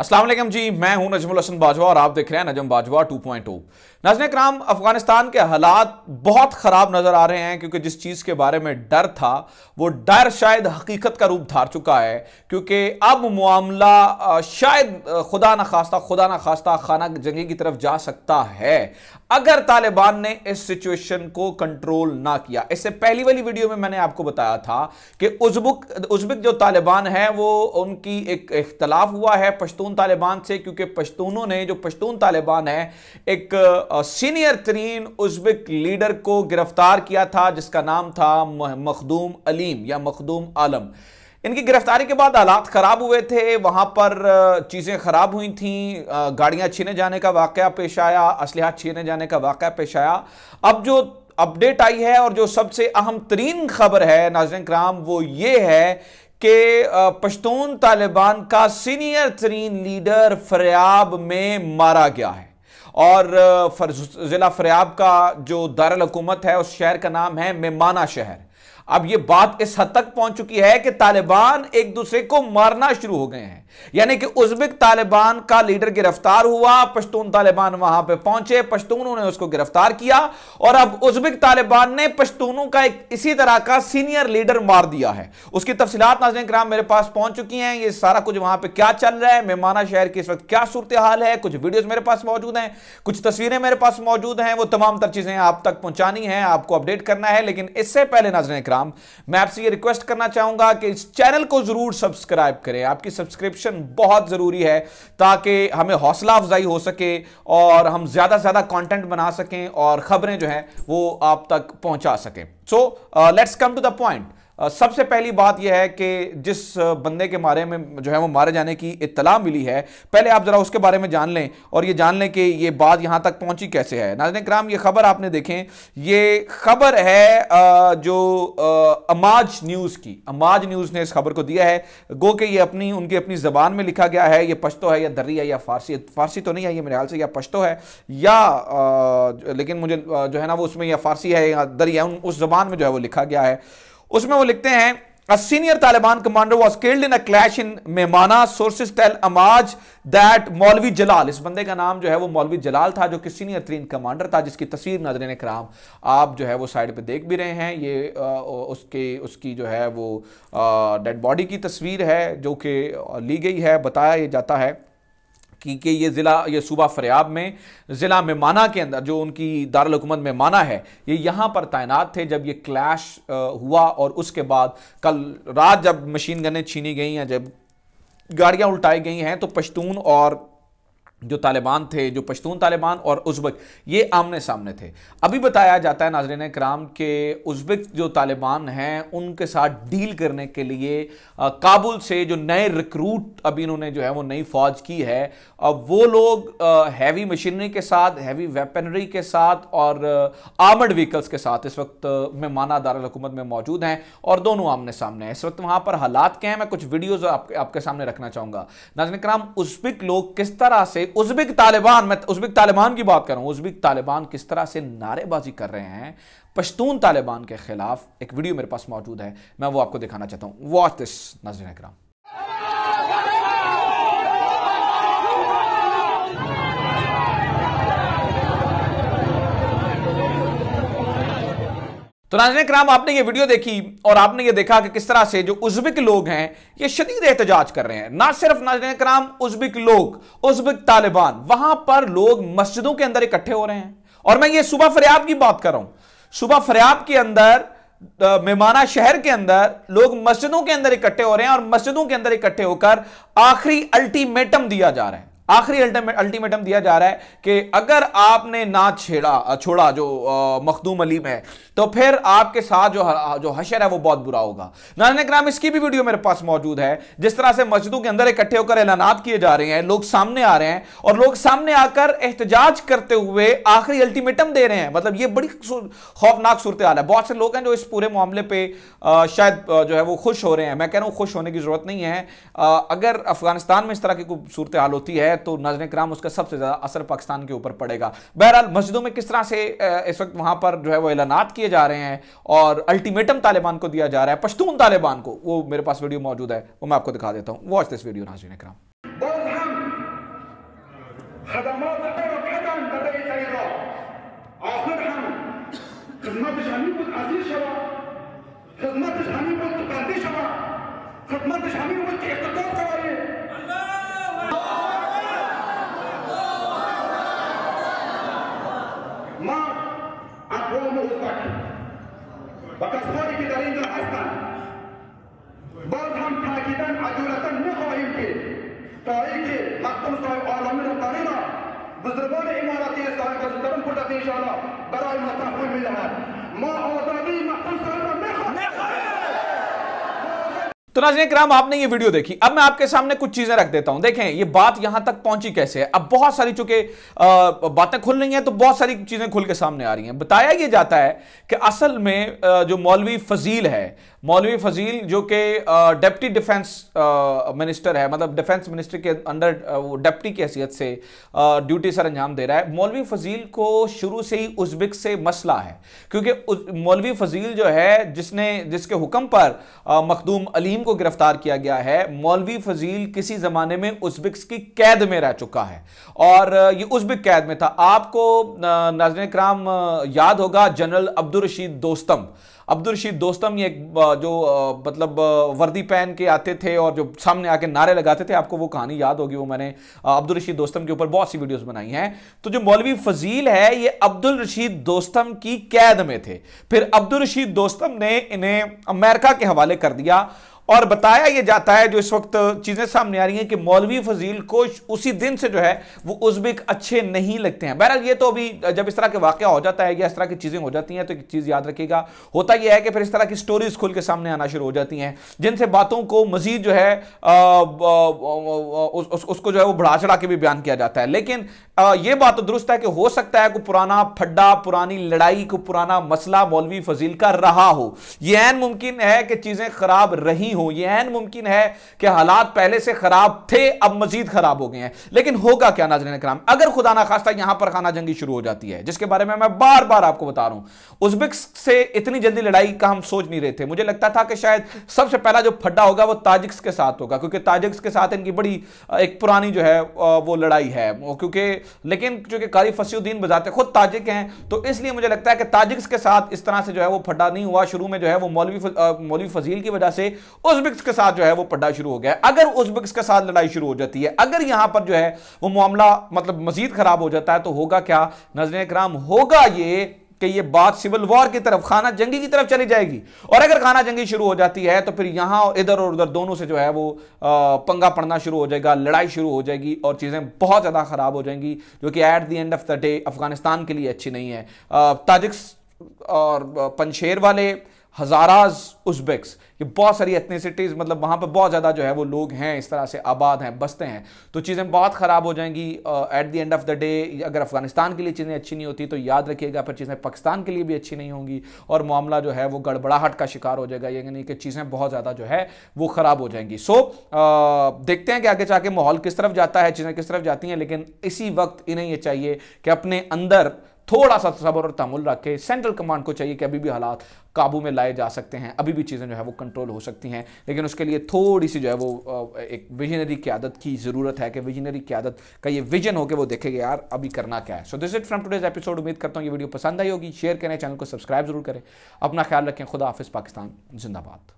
असलम जी मैं हूं नजमुल हसन बाजवा और आप देख रहे हैं नजम बाजवा 2.0 नाजन कराम अफगानिस्तान के हालात बहुत ख़राब नज़र आ रहे हैं क्योंकि जिस चीज़ के बारे में डर था वो डर शायद हकीकत का रूप धार चुका है क्योंकि अब मामला शायद खुदा न खास्ता खुदा न खास्ता खाना जंगी की तरफ जा सकता है अगर तालिबान ने इस सिचुएशन को कंट्रोल ना किया इससे पहली वाली वीडियो में मैंने आपको बताया था कि उजबुक उजबिक जो तालिबान है वो उनकी एक इख्तलाफ हुआ है पश्तो पश्तून तालिबान से क्योंकि पश्तूनों ने जो पश्तून तालिबान है एक सीनियर तरीन उज्बेक लीडर को गिरफ्तार किया था जिसका नाम था मखदूम अलीम या मखदूम आलम इनकी गिरफ्तारी के बाद हालात ख़राब हुए थे वहां पर चीज़ें ख़राब हुई थी गाड़ियां छीने जाने का वाक़ पेश आया असलहा छीने जाने का वाक़ पेश आया अब जो अपडेट आई है और जो सबसे अहम तरीन खबर है नाजन कराम वो ये है कि पश्तून तालिबान का सीनियर तरीन लीडर फरियाब में मारा गया है और ज़िला फरियाब का जो दारकूमत है उस शहर का नाम है मेमाना शहर अब यह बात इस हद तक पहुंच चुकी है कि तालिबान एक दूसरे को मारना शुरू हो गए हैं यानी कि उज्बेक तालिबान का लीडर गिरफ्तार हुआ पश्तून तालिबान वहां पे पहुंचे पश्तूनों ने उसको गिरफ्तार किया और अब उज्बेक तालिबान ने पश्तूनों का एक इसी तरह का सीनियर लीडर मार दिया है उसकी तफसीत नाजन कराम मेरे पास पहुंच चुकी हैं ये सारा कुछ वहां पर क्या चल रहा है मेमाना शहर की इस वक्त क्या सूरत हाल है कुछ वीडियोज मेरे पास मौजूद हैं कुछ तस्वीरें मेरे पास मौजूद हैं वो तमाम तर चीजें आप तक पहुंचानी है आपको अपडेट करना है लेकिन इससे पहले नाजन नाजरें कराम मैं आपसे ये रिक्वेस्ट करना चाहूँगा कि इस चैनल को ज़रूर सब्सक्राइब करें आपकी सब्सक्रिप्शन बहुत ज़रूरी है ताकि हमें हौसला अफजाई हो सके और हम ज़्यादा से ज़्यादा कॉन्टेंट बना सकें और ख़बरें जो हैं वो आप तक पहुँचा सकें so let's come to the point सबसे पहली बात यह है कि जिस बंदे के मारे में जो है वो मारे जाने की इतला मिली है पहले आप ज़रा उसके बारे में जान लें और ये जान लें कि ये बात यहां तक पहुँची कैसे है नाजन कराम ये खबर आपने देखें ये खबर है जो अमाज न्यूज़ की अमाज न्यूज़ ने इस खबर को दिया है गो के ये अपनी उनकी अपनी ज़बान में लिखा गया है ये पश्तो है या दर्री है या फारसी फारसी तो नहीं है ये मेरे ख्याल से या पश्तो है या लेकिन मुझे जो है ना वो उसमें या फारसी है या दरी है उस ज़बान में जो है वो लिखा गया है उसमें वो लिखते हैं A senior Taliban commander was killed in a clash in Memana. Sources tell Amaj that Maulvi Jalal, इस बंदे का नाम जो है वो मौलवी जलाल था जो कि सीनियर तरीन कमांडर था जिसकी तस्वीर नाजरन कराम आप जो है वो साइड पे देख भी रहे हैं ये आ, उसके उसकी जो है वो डेड बॉडी की तस्वीर है जो कि ली गई है बताया जाता है कि, कि ये ज़िला ये सूबा फरियाब में ज़िला मेमाना के अंदर जो उनकी दारकूमत मेमाना है ये यहाँ पर तैनात थे जब ये क्लैश हुआ और उसके बाद कल रात जब मशीन गने छीनी गई हैं जब गाड़ियाँ उल्टाई गई हैं तो पश्तून और जो तालिबान थे जो पश्तून तालिबान और उज्बक ये आमने सामने थे अभी बताया जाता है नाजरन कराम के उज्बक जो तालिबान हैं उनके साथ डील करने के लिए आ, काबुल से जो नए रिक्रूट अभी इन्होंने जो है वो नई फौज की है आ, वो लोग आ, हैवी मशीनरी के साथ हैवी वेपनरी के साथ और आर्मड व्हीकल्स के साथ इस वक्त मेहमाना दारकूमत में मौजूद हैं और दोनों आमने सामने हैं इस वक्त वहाँ पर हालात क्या हैं मैं कुछ वीडियोज़ आपके आपके सामने रखना चाहूँगा नाजरन कराम उज्बिक लोग किस तरह से एक उज्बिक तालिबान मैं उज्बिक तालिबान की बात कर रहा उज्बिक तालिबान किस तरह से नारेबाजी कर रहे हैं पश्तून तालिबान के खिलाफ एक वीडियो मेरे पास मौजूद है मैं वो आपको दिखाना चाहता हूं वॉच दिस नजर कराम तो नाजन कराम आपने ये वीडियो देखी और आपने ये देखा कि किस तरह से जो उज्बिक लोग हैं ये शदीद एहतजाज कर रहे हैं ना सिर्फ नाजन कराम उज्बिक लोग उज्बिक तालिबान वहां पर लोग मस्जिदों के अंदर इकट्ठे हो रहे हैं और मैं ये सुबह फरियाब की बात कर रहा हूं सुबह फरियाब के अंदर मेमाना शहर के अंदर लोग मस्जिदों के अंदर इकट्ठे हो रहे हैं और मस्जिदों के अंदर इकट्ठे होकर आखिरी अल्टीमेटम दिया जा रहा है आखिरी अल्टीमेटम दिया जा रहा है कि अगर आपने ना छेड़ा छोड़ा जो मखदूम अली में तो फिर आपके साथ जो जो हशर है वो बहुत बुरा होगा नाजन कराम इसकी भी वीडियो मेरे पास मौजूद है जिस तरह से मस्जिदों के अंदर इकट्ठे होकर ऐलानात किए जा रहे हैं लोग सामने आ रहे हैं और लोग सामने आकर एहतजाज करते हुए आखिरी अल्टीमेटम दे रहे हैं मतलब ये बड़ी खौफनाक सूरत हाल है बहुत से लोग हैं जो इस पूरे मामले पर शायद जो है वो खुश हो रहे हैं मैं कह रहा हूँ खुश होने की जरूरत नहीं है अगर अफगानिस्तान में इस तरह की कोई सूरत हाल होती है है तो नजर कराम उसका सबसे ज़्यादा असर पाकिस्तान के ऊपर पड़ेगा बहरहाल मस्जिदों में किस तरह से इस वक्त वहां पर जो है वो ऐलानात किए जा रहे हैं और अल्टीमेटम तालिबान को दिया जा रहा है पश्तून तालिबान को वो मेरे पास वीडियो मौजूद है वो मैं आपको दिखा देता हूँ वॉच दिस वीडियो नाजन कराम خدمت شامی بود قاضی شوا خدمت شامی بود اقتدار کوي مستقیم و کسانی که در اینجا هستند باز هم تاکیدن عجولتا نخواهیم که تا اینکه مخدوم صاحب عالمی ربانی را بزرگان اماراتی صاحب سلطان قدرت انشاءالله برای ما تحویل میدهد ما آزادی مخدوم صاحب را میخواهیم तो नाजने राम आपने ये वीडियो देखी अब मैं आपके सामने कुछ चीजें रख देता हूं देखें ये बात यहां तक पहुंची कैसे है अब बहुत सारी चूंकि बातें खुल रही हैं तो बहुत सारी चीजें खुल के सामने आ रही हैं बताया ये जाता है कि असल में जो मौलवी फजील है मौलवी फजील जो कि डेप्टी डिफेंस मिनिस्टर है मतलब डिफेंस मिनिस्टर के अंडर वो डेप्टी की हैसियत से ड्यूटी सर अंजाम दे रहा है मौलवी फजील को शुरू से ही उज्बेक से मसला है क्योंकि मौलवी फजील जो है जिसने जिसके हुक्म पर मखदूम अलीम को गिरफ्तार किया गया है मौलवी फजील किसी ज़माने में उजबिक्स की कैद में रह चुका है और ये उजबिक कैद में था आपको नाजन कराम याद होगा जनरल अब्दुलरशीद दोस्तम अब्दुल रशीद दोस्तम ये जो मतलब वर्दी पहन के आते थे और जो सामने आके नारे लगाते थे आपको वो कहानी याद होगी वो मैंने अब्दुल रशीद दोस्तम के ऊपर बहुत सी वीडियोस बनाई हैं तो जो मौलवी फजील है ये अब्दुल रशीद दोस्तम की कैद में थे फिर अब्दुल रशीद दोस्तम ने इन्हें अमेरिका के हवाले कर दिया और बताया यह जाता है जो इस वक्त चीज़ें सामने आ रही हैं कि मौलवी फजील को उसी दिन से जो है वो उज्बिक अच्छे नहीं लगते हैं बहरहाल ये तो अभी जब इस तरह के वाक़ हो जाता है या इस तरह की चीज़ें हो जाती हैं तो एक चीज़ याद रखिएगा होता यह है कि फिर इस तरह की स्टोरीज खुल के सामने आना शुरू हो जाती हैं जिनसे बातों को मजीद जो है आ, आ, उस, उसको जो है वो बढ़ा चढ़ा के भी बयान किया जाता है लेकिन आ, ये बात तो दुरुस्त है कि हो सकता है कोई पुराना फड्डा पुरानी लड़ाई को पुराना मसला मौलवी फजील का रहा हो यह मुमकिन है कि चीज़ें खराब रही हो यह मुमकिन है कि हालात पहले से खराब थे अब मजीद खराब हो गए हैं लेकिन होगा क्या नाजरन कराम अगर खुदा ना खास्ता यहां पर खाना जंगी शुरू हो जाती है जिसके बारे में मैं बार बार आपको बता रहा हूं उजबिक से इतनी जल्दी लड़ाई का हम सोच नहीं रहे थे मुझे लगता था कि शायद सबसे पहला जो फड्डा होगा वो ताजिक्स के साथ होगा क्योंकि ताजिक्स के साथ इनकी बड़ी एक पुरानी जो है वो लड़ाई है क्योंकि लेकिन चूंकि कारी फसीुद्दीन बजाते खुद ताजिक हैं तो इसलिए मुझे लगता है कि ताजिक्स के साथ इस तरह से जो है वो फड्डा नहीं हुआ शुरू में जो है वो मौलवी मौलवी फजील की वजह से उजबिक्स के साथ जो है वो पड्डा शुरू हो गया है अगर उजबिक्स के साथ लड़ाई शुरू हो जाती है अगर यहां पर जो है वो मामला मतलब मजीद खराब हो जाता है तो होगा क्या नजर कराम होगा ये कि ये बात सिविल वॉर की तरफ खाना जंगी की तरफ चली जाएगी और अगर खाना जंगी शुरू हो जाती है तो फिर यहां इधर और उधर दोनों से जो है वो आ, पंगा पड़ना शुरू हो जाएगा लड़ाई शुरू हो जाएगी और चीज़ें बहुत ज़्यादा ख़राब हो जाएंगी जो कि at the end of the day Afghanistan के लिए अच्छी नहीं है ताजिक्स और पंशेर वाले हजाराज उजबेक्स ये बहुत सारी एथनीसिटीज़ मतलब वहाँ पर बहुत ज़्यादा जो है वो लोग हैं इस तरह से आबाद हैं बसते हैं तो चीज़ें बहुत ख़राब हो जाएंगी at the end of the day अगर अफगानिस्तान के लिए चीज़ें अच्छी नहीं होती तो याद रखिएगा पर चीज़ें पाकिस्तान के लिए भी अच्छी नहीं होंगी और मामला जो है वो गड़बड़ाहट का शिकार हो जाएगा यानी कि चीज़ें बहुत ज़्यादा जो है वो ख़राब हो जाएंगी सो so, देखते हैं कि आगे जाके माहौल किस तरफ जाता है चीज़ें किस तरफ जाती हैं लेकिन इसी वक्त इन्हें ये चाहिए कि अपने अंदर थोड़ा सा सबर और तमुल रखे सेंट्रल कमांड को चाहिए कि अभी भी हालात काबू में लाए जा सकते हैं अभी भी चीज़ें जो है वो कंट्रोल हो सकती हैं लेकिन उसके लिए थोड़ी सी जो है वो एक विजनरी क्यादत की ज़रूरत है कि विजनरी क्यादत का ये विजन हो के वो देखेगा यार अभी करना क्या है so this it from today's episode उम्मीद करता हूँ ये वीडियो पसंद आई होगी शेयर करें चैनल को सब्सक्राइब जरूर करें अपना ख्याल रखें खुदा हाफिज़ पाकिस्तान जिंदाबाद